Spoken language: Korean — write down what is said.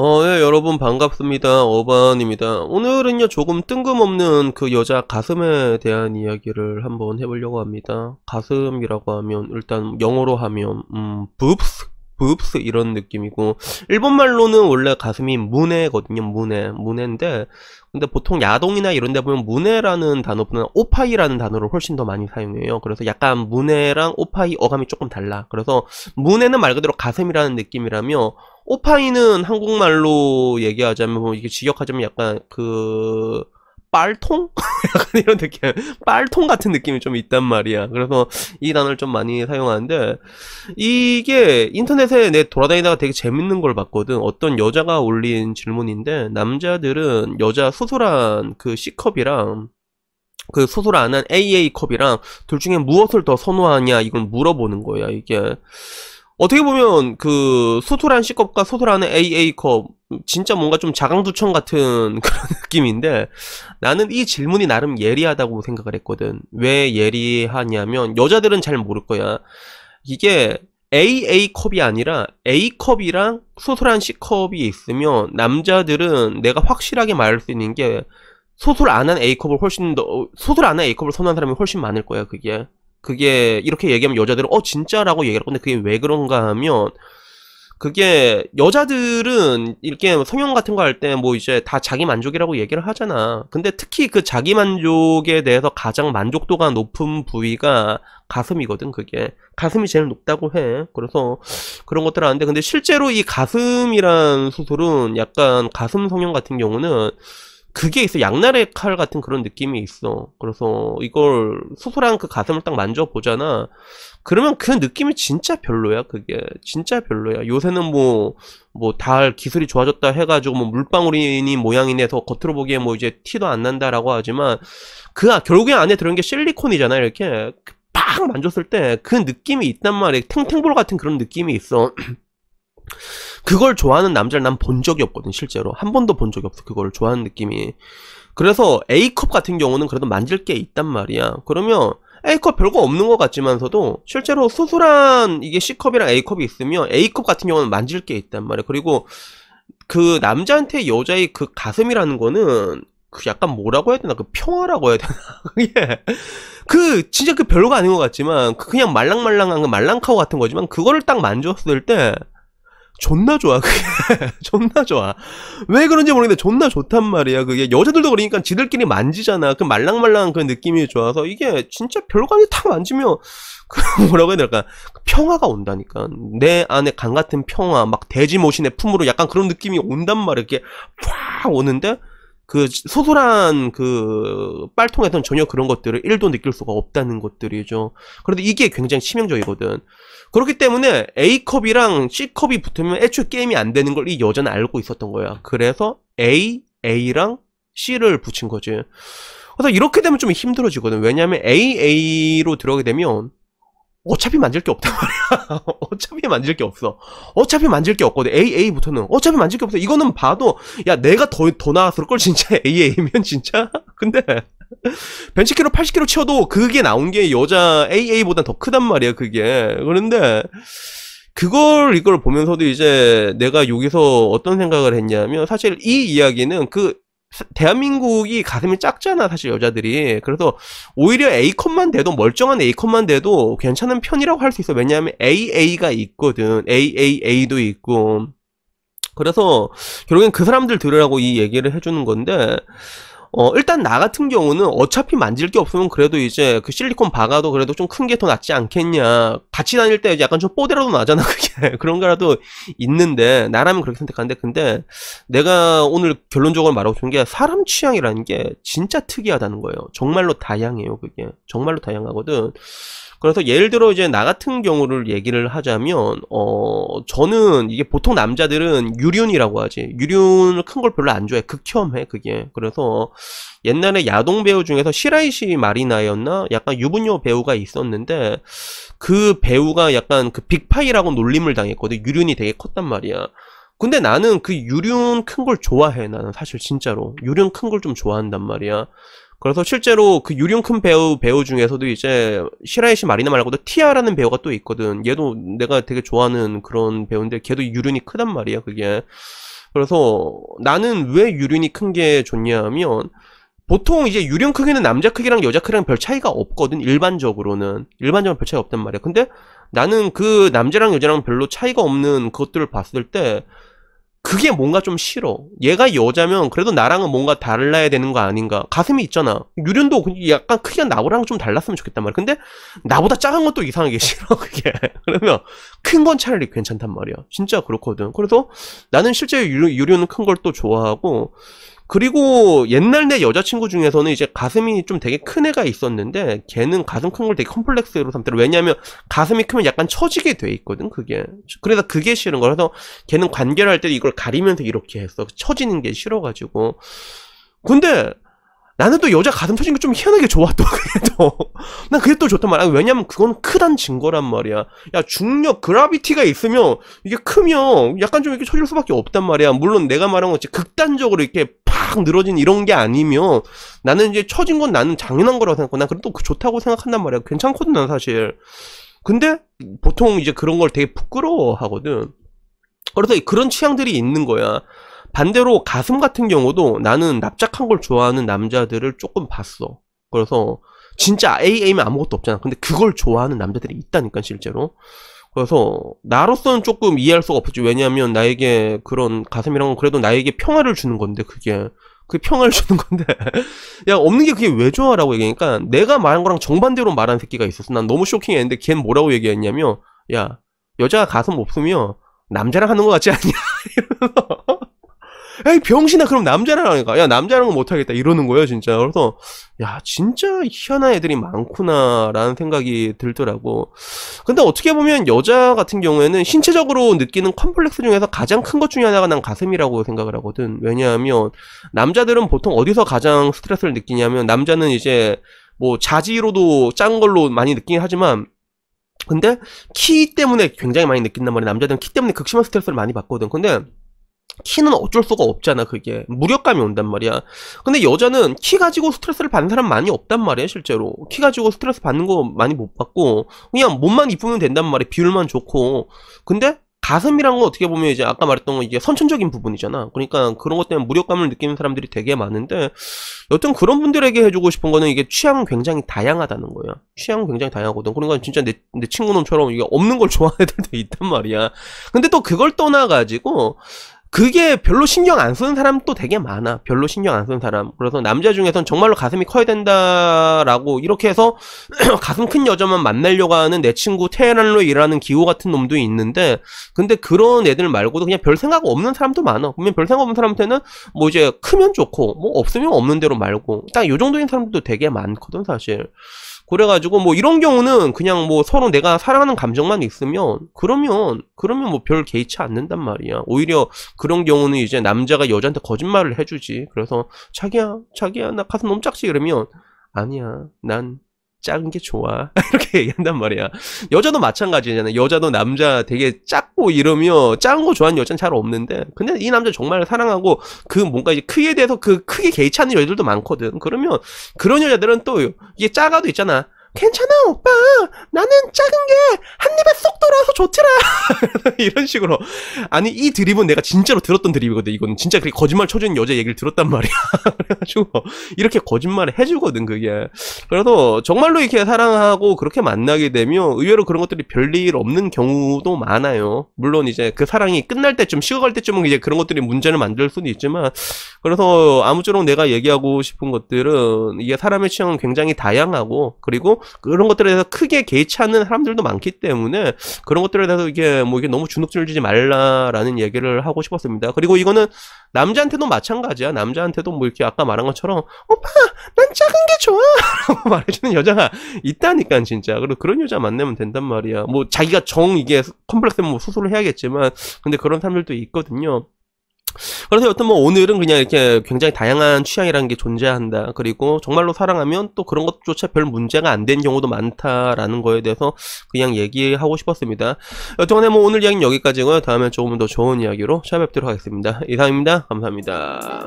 어, 예, 여러분 반갑습니다. 어반입니다. 오늘은요, 조금 뜬금없는 그 여자 가슴에 대한 이야기를 한번 해보려고 합니다. 가슴이라고 하면, 일단 영어로 하면, 음, boobs? 붑스 이런 느낌이고 일본말로는 원래 가슴이 문해거든요 문해 문해인데 근데 보통 야동이나 이런 데 보면 문해라는 단어보다는 오파이라는 단어를 훨씬 더 많이 사용해요 그래서 약간 문해랑 오파이 어감이 조금 달라 그래서 문해는 말 그대로 가슴이라는 느낌이라며 오파이는 한국말로 얘기하자면 뭐 이게 직역하자면 약간 그 빨통? 약간 이런 느낌, 빨통 같은 느낌이 좀 있단 말이야. 그래서 이 단어를 좀 많이 사용하는데, 이게 인터넷에 내 돌아다니다가 되게 재밌는 걸 봤거든. 어떤 여자가 올린 질문인데, 남자들은 여자 수술한 그 C컵이랑, 그 수술 안한 AA 컵이랑 둘 중에 무엇을 더 선호하냐 이걸 물어보는 거야 이게 어떻게 보면 그 소토란 C컵과 소토라는 AA컵 진짜 뭔가 좀 자강두천 같은 그런 느낌인데 나는 이 질문이 나름 예리하다고 생각을 했거든 왜 예리하냐면 여자들은 잘 모를 거야 이게 AA컵이 아니라 A컵이랑 소소한 C컵이 있으면 남자들은 내가 확실하게 말할 수 있는 게 소설 안한 A컵을 훨씬 더 소설 안한 A컵을 선호한 사람이 훨씬 많을 거야 그게 그게 이렇게 얘기하면 여자들은 어 진짜라고 얘기할 건데 그게 왜 그런가 하면 그게 여자들은 이렇게 성형 같은 거 할 때 뭐 이제 다 자기 만족이라고 얘기를 하잖아. 근데 특히 그 자기 만족에 대해서 가장 만족도가 높은 부위가 가슴이거든, 그게. 가슴이 제일 높다고 해. 그래서 그런 것들 아는데 근데 실제로 이 가슴이란 수술은 약간 가슴 성형 같은 경우는 그게 있어. 양날의 칼 같은 그런 느낌이 있어. 그래서 이걸 소소랑 그 가슴을 딱 만져보잖아. 그러면 그 느낌이 진짜 별로야, 그게. 진짜 별로야. 요새는 뭐, 뭐, 달 기술이 좋아졌다 해가지고, 뭐, 물방울이니 모양이니 해서 겉으로 보기에 뭐, 이제 티도 안 난다라고 하지만, 그, 아, 결국에 안에 들어있는 게 실리콘이잖아, 이렇게. 팍 그 만졌을 때 그 느낌이 있단 말이야. 탱탱볼 같은 그런 느낌이 있어. 그걸 좋아하는 남자를 난 본 적이 없거든 실제로 한 번도 본 적이 없어 그걸 좋아하는 느낌이 그래서 A컵 같은 경우는 그래도 만질 게 있단 말이야 그러면 A컵 별거 없는 것 같지만서도 실제로 수술한 이게 C컵이랑 A컵이 있으면 A컵 같은 경우는 만질 게 있단 말이야 그리고 그 남자한테 여자의 그 가슴이라는 거는 그 약간 뭐라고 해야 되나 그 평화라고 해야 되나 예. 그 진짜 그 별거 아닌 것 같지만 그 그냥 말랑말랑한 그 말랑카오 같은 거지만 그거를 딱 만졌을 때 존나 좋아 그게 존나 좋아 왜 그런지 모르겠는데 존나 좋단 말이야 그게 여자들도 그러니까 지들끼리 만지잖아 그 말랑말랑한 그 느낌이 좋아서 이게 진짜 별거 아니 다 만지면 그 뭐라고 해야 될까 그 평화가 온다니까 내 안에 강 같은 평화 막 돼지 모신의 품으로 약간 그런 느낌이 온단 말이야 이게 팍 오는데 그 소소한 그 빨통에선 전혀 그런 것들을 1도 느낄 수가 없다는 것들이죠. 그런데 이게 굉장히 치명적이거든. 그렇기 때문에 A컵이랑 C컵이 붙으면 애초에 게임이 안 되는 걸 이 여자는 알고 있었던 거야. 그래서 A, A랑 C를 붙인 거지. 그래서 이렇게 되면 좀 힘들어지거든. 왜냐하면 AA로 들어가게 되면 어차피 만질 게 없단 말이야. 어차피 만질 게 없어. 어차피 만질 게 없거든. AA부터는. 어차피 만질 게 없어. 이거는 봐도, 야, 내가 더, 더 나았을걸, 진짜. AA면, 진짜. 근데, 벤치키로 80kg 치워도 그게 나온 게 여자 AA보단 더 크단 말이야, 그게. 그런데, 그걸, 이걸 보면서도 이제 내가 여기서 어떤 생각을 했냐면, 사실 이 이야기는 그 대한민국이 가슴이 작잖아 사실 여자들이 그래서 오히려 A컵만 돼도 멀쩡한 A컵만 돼도 괜찮은 편이라고 할 수 있어 왜냐하면 AA가 있거든 AAA도 있고 그래서 결국엔 그 사람들 들으라고 이 얘기를 해주는 건데 어, 일단 나 같은 경우는 어차피 만질 게 없으면 그래도 이제 그 실리콘 박아도 그래도 좀 큰 게 더 낫지 않겠냐. 같이 다닐 때 약간 좀 뽀대라도 나잖아, 그게. 그런 거라도 있는데, 나라면 그렇게 선택하는데, 근데 내가 오늘 결론적으로 말하고 싶은 게 사람 취향이라는 게 진짜 특이하다는 거예요. 정말로 다양해요, 그게. 정말로 다양하거든. 그래서 예를 들어 이제 나 같은 경우를 얘기를 하자면 어 저는 이게 보통 남자들은 유륜이라고 하지 유륜을 큰걸 별로 안 좋아해 극혐해 그게 그래서 옛날에 야동 배우 중에서 시라이시 마리나였나 약간 유부녀 배우가 있었는데 그 배우가 약간 그 빅파이라고 놀림을 당했거든 유륜이 되게 컸단 말이야 근데 나는 그 유륜 큰 걸 좋아해 나는 사실 진짜로 유륜 큰 걸 좀 좋아한단 말이야 그래서 실제로 그 유령 큰 배우 배우 중에서도 이제 시라이시 마리나 말고도 티아라는 배우가 또 있거든. 얘도 내가 되게 좋아하는 그런 배우인데 걔도 유륜이 크단 말이야 그게. 그래서 나는 왜 유륜이 큰 게 좋냐면 보통 이제 유령 크기는 남자 크기랑 여자 크기랑 별 차이가 없거든 일반적으로는 일반적으로 별 차이 없단 말이야. 근데 나는 그 남자랑 여자랑 별로 차이가 없는 그것들을 봤을 때 그게 뭔가 좀 싫어. 얘가 여자면 그래도 나랑은 뭔가 달라야 되는 거 아닌가. 가슴이 있잖아. 유륜도 그 약간 크기가 나랑 보좀 달랐으면 좋겠단 말이야. 근데 나보다 작은 것도 이상하게 싫어, 그게. 그러면 큰건 차라리 괜찮단 말이야. 진짜 그렇거든. 그래서 나는 실제 유료, 는큰 걸 또 좋아하고, 그리고 옛날 내 여자친구 중에서는 이제 가슴이 좀 되게 큰 애가 있었는데, 걔는 가슴 큰 걸 되게 컴플렉스로 삼더라. 왜냐면 가슴이 크면 약간 처지게 돼 있거든, 그게. 그래서 그게 싫은 거라. 서 걔는 관계를 할 때 이걸 가리면서 이렇게 했어. 처지는 게 싫어가지고. 근데, 나는 또 여자 가슴 터진 게 좀 희한하게 좋아 또 그래도 난 그게 또 좋단 말이야 아, 왜냐면 그건 크단 증거란 말이야 야 중력 그라비티가 있으면 이게 크면 약간 좀 이렇게 처질 수밖에 없단 말이야 물론 내가 말한 것처럼 극단적으로 이렇게 팍 늘어진 이런 게 아니면 나는 이제 처진 건 나는 당연한 거라고 생각하고 난 그래도 좋다고 생각한단 말이야 괜찮거든 난 사실 근데 보통 이제 그런 걸 되게 부끄러워하거든 그래서 그런 취향들이 있는 거야 반대로 가슴 같은 경우도 나는 납작한 걸 좋아하는 남자들을 조금 봤어. 그래서 진짜 AA면 아무것도 없잖아. 근데 그걸 좋아하는 남자들이 있다니까 실제로. 그래서 나로서는 조금 이해할 수가 없었지. 왜냐하면 나에게 그런 가슴이란 건 그래도 나에게 평화를 주는 건데 그게 그 평화를 주는 건데 야 없는 게 그게 왜 좋아라고 얘기하니까 내가 말한 거랑 정반대로 말한 새끼가 있었어. 난 너무 쇼킹했는데 걘 뭐라고 얘기했냐면 야 여자가 가슴 없으면 남자랑 하는 것 같지 않냐 이러면서 에이 병신아 그럼 남자라니까 야남자는은 못하겠다 이러는 거예요 진짜 그래서 야 진짜 희한한 애들이 많구나라는 생각이 들더라고 근데 어떻게 보면 여자 같은 경우에는 신체적으로 느끼는 컴플렉스 중에서 가장 큰 것 중에 하나가 난 가슴이라고 생각을 하거든 왜냐하면 남자들은 보통 어디서 가장 스트레스를 느끼냐면 남자는 이제 뭐 자지로도 짠 걸로 많이 느끼긴 하지만 근데 키 때문에 굉장히 많이 느낀단 말이야 남자들은 키 때문에 극심한 스트레스를 많이 받거든 근데 키는 어쩔 수가 없잖아 그게 무력감이 온단 말이야 근데 여자는 키 가지고 스트레스를 받는 사람 많이 없단 말이야 실제로 키 가지고 스트레스 받는 거 많이 못 받고 그냥 몸만 이쁘면 된단 말이야 비율만 좋고 근데 가슴이란 건 어떻게 보면 이제 아까 말했던 거 이게 선천적인 부분이잖아. 그러니까 그런 것 때문에 무력감을 느끼는 사람들이 되게 많은데 여튼 그런 분들에게 해주고 싶은 거는 이게 취향은 굉장히 다양하다는 거예요. 취향은 굉장히 다양하거든. 그러니까 진짜 내, 내 친구놈처럼 이게 없는 걸 좋아하는 애들도 있단 말이야. 근데 또 그걸 떠나가지고 그게 별로 신경 안 쓰는 사람도 되게 많아. 별로 신경 안 쓰는 사람. 그래서 남자 중에선 정말로 가슴이 커야 된다라고 이렇게 해서 가슴 큰 여자만 만나려고 하는 내 친구 테헤란로 일하는 기호 같은 놈도 있는데 근데 그런 애들 말고도 그냥 별 생각 없는 사람도 많아. 그러면 별 생각 없는 사람한테는 뭐 이제 크면 좋고 뭐 없으면 없는 대로 말고 딱 요 정도인 사람도 들 되게 많거든 사실. 그래가지고 뭐 이런 경우는 그냥 뭐 서로 내가 사랑하는 감정만 있으면 그러면 그러면 뭐 별 개의치 않는단 말이야. 오히려 그런 경우는 이제 남자가 여자한테 거짓말을 해주지. 그래서 자기야 자기야 나 가슴 너무 작지 그러면 아니야 난 작은 게 좋아. 이렇게 얘기한단 말이야. 여자도 마찬가지잖아. 여자도 남자 되게 작고 이러며 작은 거 좋아하는 여자는 잘 없는데. 근데 이 남자 정말 사랑하고 그 뭔가 이제 크기에 대해서 그 크게 개의치 않는 여자들도 많거든. 그러면 그런 여자들은 또 이게 작아도 있잖아. 괜찮아 오빠 나는 작은 게 한 입에 쏙 들어와서 좋더라 이런 식으로 아니 이 드립은 내가 진짜로 들었던 드립이거든 이건 진짜 그렇게 거짓말 쳐주는 여자 얘기를 들었단 말이야 그래가지고 이렇게 거짓말을 해주거든 그게 그래도 정말로 이렇게 사랑하고 그렇게 만나게 되면 의외로 그런 것들이 별일 없는 경우도 많아요 물론 이제 그 사랑이 끝날 때쯤 식어갈 때쯤은 이제 그런 것들이 문제를 만들 수는 있지만 그래서 아무쪼록 내가 얘기하고 싶은 것들은 이게 사람의 취향은 굉장히 다양하고 그리고 그런 것들에 대해서 크게 개의치 않는 사람들도 많기 때문에 그런 것들에 대해서 이게 뭐 이게 너무 주눅 들지 말라라는 얘기를 하고 싶었습니다. 그리고 이거는 남자한테도 마찬가지야. 남자한테도 뭐 이렇게 아까 말한 것처럼 오빠 난 작은 게 좋아 라고 말해주는 여자가 있다니까 진짜. 그리고 그런 여자 만나면 된단 말이야. 뭐 자기가 정 이게 컴플렉스면 뭐 수술을 해야겠지만 근데 그런 사람들도 있거든요. 그래서 여튼 뭐 오늘은 그냥 이렇게 굉장히 다양한 취향이라는 게 존재한다. 그리고 정말로 사랑하면 또 그런 것조차 별 문제가 안 되는 경우도 많다라는 거에 대해서 그냥 얘기하고 싶었습니다. 여튼간에 뭐 오늘 이야기는 여기까지고요. 다음에 조금 더 좋은 이야기로 찾아뵙도록 하겠습니다. 이상입니다. 감사합니다.